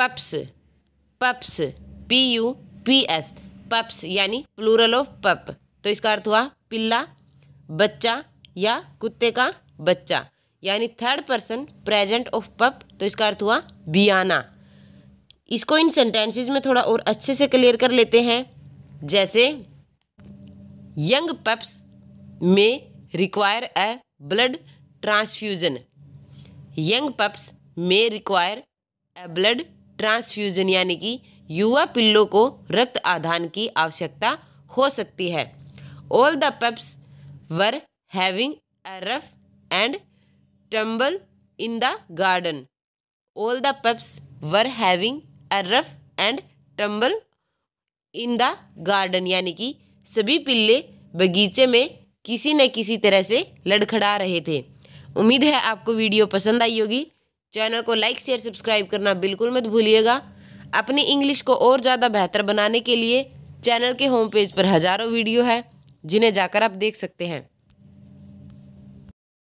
pups pups P U P S pups यानी plural of pup तो इसका अर्थ हुआ पिल्ला बच्चा या कुत्ते का बच्चा यानी third person present of pup तो इसका अर्थ हुआ बियाना इसको इन सेंटेंसेस में थोड़ा और अच्छे से क्लियर कर लेते हैं जैसे यंग पप्स में require a blood transfusion young pups में रिक्वायर अ ब्लड ट्रांसफ्यूजन यानी कि युवा पिल्लों को रक्त आधान की आवश्यकता हो सकती है all the pups were having a rough and tumble in the garden all the pups were having a rough and tumble in the garden यानी कि सभी पिल्ले बगीचे में किसी न किसी तरह से लड़खड़ा रहे थे उम्मीद है आपको वीडियो पसंद आई होगी चैनल को लाइक शेयर सब्सक्राइब करना बिल्कुल मत भूलिएगा अपनी इंग्लिश को और ज़्यादा बेहतर बनाने के लिए चैनल के होम पेज पर हज़ारों वीडियो है जिन्हें जाकर आप देख सकते हैं